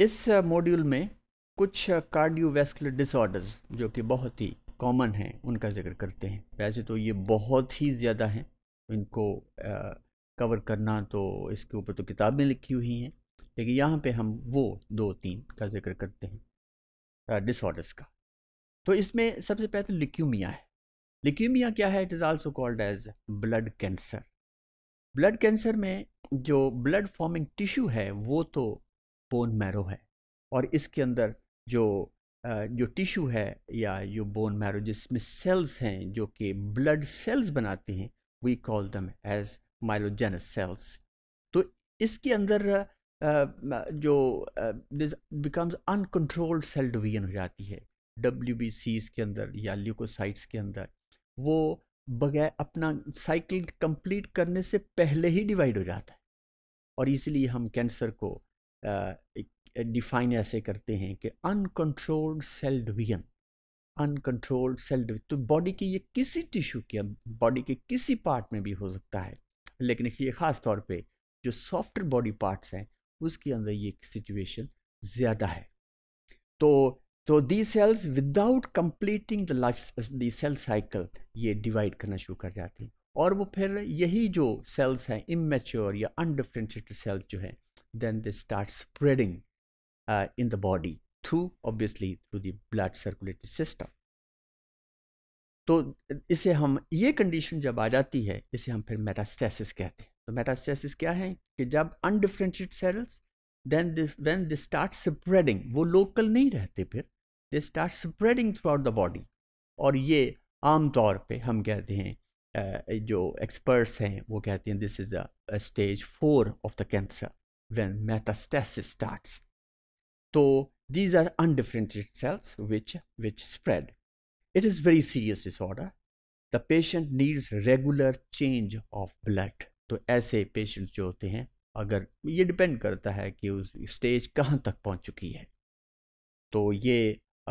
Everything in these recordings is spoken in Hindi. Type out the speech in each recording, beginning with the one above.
इस मॉड्यूल में कुछ कार्डियोवैस्कुलर डिसऑर्डर्स जो कि बहुत ही कॉमन हैं उनका जिक्र करते हैं वैसे तो ये बहुत ही ज़्यादा हैं इनको कवर करना तो इसके ऊपर तो किताबें लिखी हुई हैं लेकिन यहाँ पे हम वो दो तीन का जिक्र करते हैं डिसऑर्डर्स का तो इसमें सबसे पहले तो लिक्यूमिया है लिक्यूमिया क्या है it is also called as blood cancer blood cancer में जो ब्लड फॉर्मिंग टिश्यू है वो तो बोन मैरो है और इसके अंदर जो जो टिश्यू है या जो बोन मैरो जिसमें सेल्स हैं जो कि ब्लड सेल्स बनाते हैं we call them as myelogenous cells तो इसके अंदर जो बिकम्स अनकंट्रोल्ड सेल डिवीजन हो जाती है डब्ल्यू बी सीज के अंदर या ल्यूकोसाइट्स के अंदर वो बगैर अपना साइकिल कंप्लीट करने से पहले ही डिवाइड हो जाता है और इसलिए हम कैंसर को डिफाइन ऐसे करते हैं कि uncontrolled cell division uncontrolled cell division तो बॉडी के ये किसी टिश्यू के बॉडी के किसी पार्ट में भी हो सकता है लेकिन ये ख़ास तौर पे जो सॉफ्ट बॉडी पार्ट्स हैं उसके अंदर ये सिचुएशन ज़्यादा है तो तो the cells without completing the life the cell cycle ये डिवाइड करना शुरू कर जाती हैं और वो फिर यही जो सेल्स हैं इमेच्योर या अनडिफ्रेंशिएटेड सेल्स जो हैं then they start spreading uh, in the body through obviously through the blood circulatory system तो इसे हम ये कंडीशन जब आ जाती है इसे हम फिर मेटास्टेसिस कहते हैं तो मेटास्टेसिस क्या है कि जब undifferentiated cells then when they start spreading वो लोकल नहीं रहते फिर they start spreading throughout the body और ये आम तौर पे हम कहते हैं uh, जो एक्सपर्ट्स हैं वो कहते हैं this is the stage four of the cancer when metastasis starts. So these are undifferentiated cells which, which spread. It is very serious disorder. The patient needs regular change of blood. तो ऐसे पेशेंट्स जो होते हैं अगर ये डिपेंड करता है कि उस स्टेज कहाँ तक पहुँच चुकी है तो ये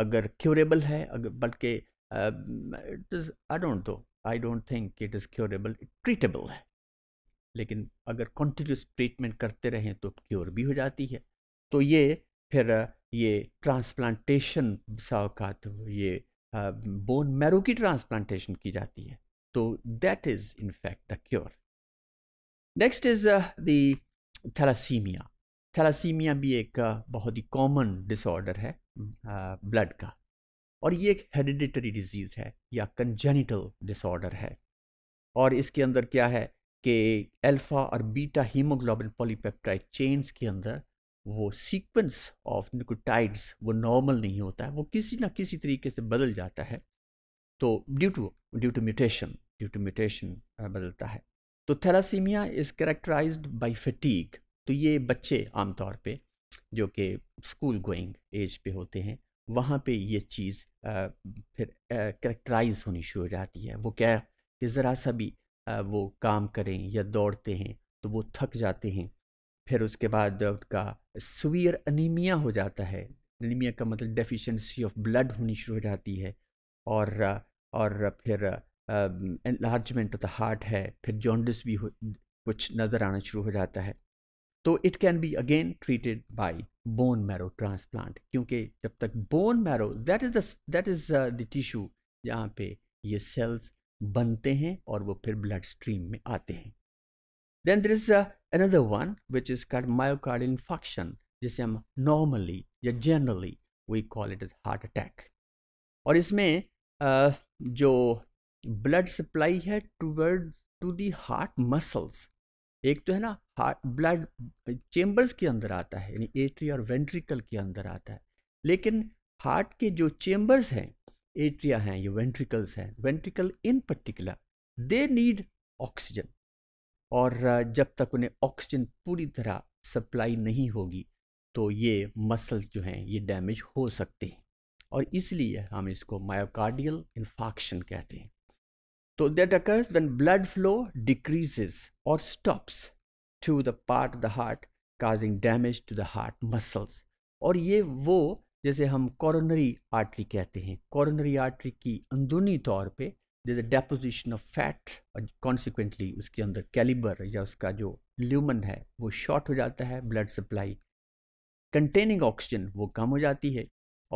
अगर क्योरेबल है अगर बल्कि it is I don't do I don't think it is curable treatable है लेकिन अगर कॉन्टीन्यूस ट्रीटमेंट करते रहें तो क्योर भी हो जाती है तो ये फिर ये ट्रांसप्लांटेशन सावकात ये बोन मैरो की ट्रांसप्लांटेशन की जाती है तो that is in fact the cure next is thalassemia thalassemia thalassemia भी एक बहुत ही कॉमन डिसऑर्डर है ब्लड का और ये एक हेरिडिटरी डिजीज़ है या कंजेनिटल डिसऑर्डर है और इसके अंदर क्या है कि अल्फ़ा और बीटा हीमोग्लोबिन पॉलीपेप्टाइड चेन्स के अंदर वो सीक्वेंस ऑफ निकोटाइड्स वो नॉर्मल नहीं होता है वो किसी ना किसी तरीके से बदल जाता है तो due to due to mutation due to mutation बदलता है तो thalassemia is characterize by fatigue तो ये बच्चे आमतौर पर जो कि स्कूल गोइंग एज पे होते हैं वहाँ पे ये चीज़ फिर करेक्टराइज होनी शुरू हो जाती है वो क्या कि ज़रा सा भी वो काम करें या दौड़ते हैं तो वो थक जाते हैं फिर उसके बाद उनका सुवियर अनिमिया हो जाता है अनिमिया का मतलब डेफिशिएंसी ऑफ ब्लड होनी शुरू हो जाती है और और फिर एनलार्जमेंट ऑफ द हार्ट है फिर जॉन्डिस भी हो कुछ नज़र आना शुरू हो जाता है तो it can be again treated by bone marrow transplant क्योंकि जब तक bone marrow that is that is the tissue जहाँ पे ये सेल्स बनते हैं और वो फिर ब्लड स्ट्रीम में आते हैं then there is another one which is called myocardial infection जिसे हम नॉर्मली या generally we call it is heart attack और इसमें uh, जो ब्लड सप्लाई है toward to the heart muscles एक तो है ना हार्ट ब्लड चेम्बर्स के अंदर आता है यानी एट्री और वेंट्रिकल के अंदर आता है लेकिन हार्ट के जो चेम्बर्स हैं एट्रिया हैं ये वेंट्रिकल्स हैं ventricle in particular they need oxygen और जब तक उन्हें ऑक्सीजन पूरी तरह सप्लाई नहीं होगी तो ये मसल्स जो हैं ये डैमेज हो सकते हैं और इसलिए हम इसको मायोकार्डियल इन्फाक्शन कहते हैं तो that occurs when blood flow decreases और stops to the part the heart causing damage to the heart muscles और ये वो जैसे हम कॉरोनरी आर्टरी कहते हैं कॉरोनरी आर्टरी की अंदरूनी तौर पे जैसे डेपोजिशन ऑफ फैट और कॉन्सिक्वेंटली उसके अंदर कैलिबर या उसका जो ल्यूमन है वो शॉर्ट हो जाता है ब्लड सप्लाई कंटेनिंग ऑक्सीजन वो कम हो जाती है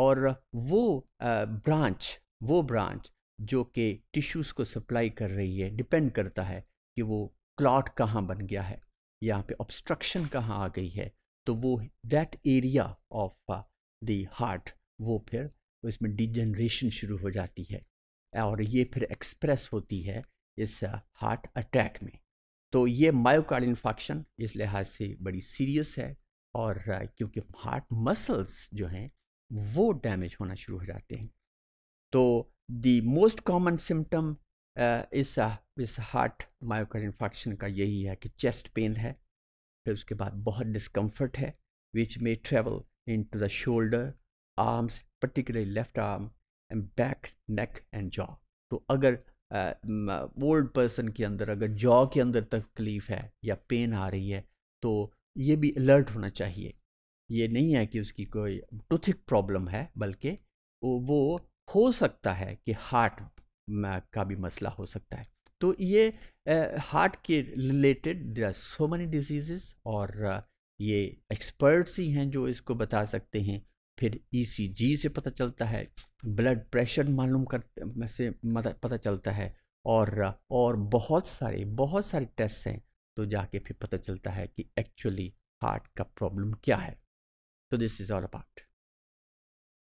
और वो ब्रांच वो ब्रांच जो कि टिश्यूज़ को सप्लाई कर रही है डिपेंड करता है कि वो क्लॉट कहाँ बन गया है यहाँ पे ऑब्स्ट्रक्शन कहाँ आ गई है तो वो that area of the heart वो फिर उसमें डिजनरेशन शुरू हो जाती है और ये फिर एक्सप्रेस होती है इस हार्ट uh, अटैक में तो ये मायोकार्ड इन्फॉक्शन इस लिहाज से बड़ी सीरियस है और uh, क्योंकि हार्ट मसल्स जो हैं वो डैमेज होना शुरू हो जाते हैं तो दी मोस्ट कॉमन सिम्टम इस uh, इस हार्ट मायोकार्ड इन्फेक्शन का यही है कि चेस्ट पेन है फिर उसके बाद बहुत डिस्कम्फर्ट है विच में travel into the shoulder, arms, particularly left arm, and back, neck and jaw. तो अगर ओल्ड uh, पर्सन के अंदर अगर जॉ के अंदर तकलीफ़ है या पेन आ रही है तो ये भी अलर्ट होना चाहिए ये नहीं है कि उसकी कोई टूथिक प्रॉब्लम है बल्कि वो हो सकता है कि हार्ट का भी मसला हो सकता है तो ये हार्ट के related there are so many diseases और ये एक्सपर्ट्स ही हैं जो इसको बता सकते हैं फिर ई e से पता चलता है ब्लड प्रेशर मालूम कर से पता चलता है और और बहुत सारे बहुत सारे टेस्ट हैं तो जाके फिर पता चलता है कि एक्चुअली हार्ट का प्रॉब्लम क्या है तो दिस इज़ ऑल अबाउट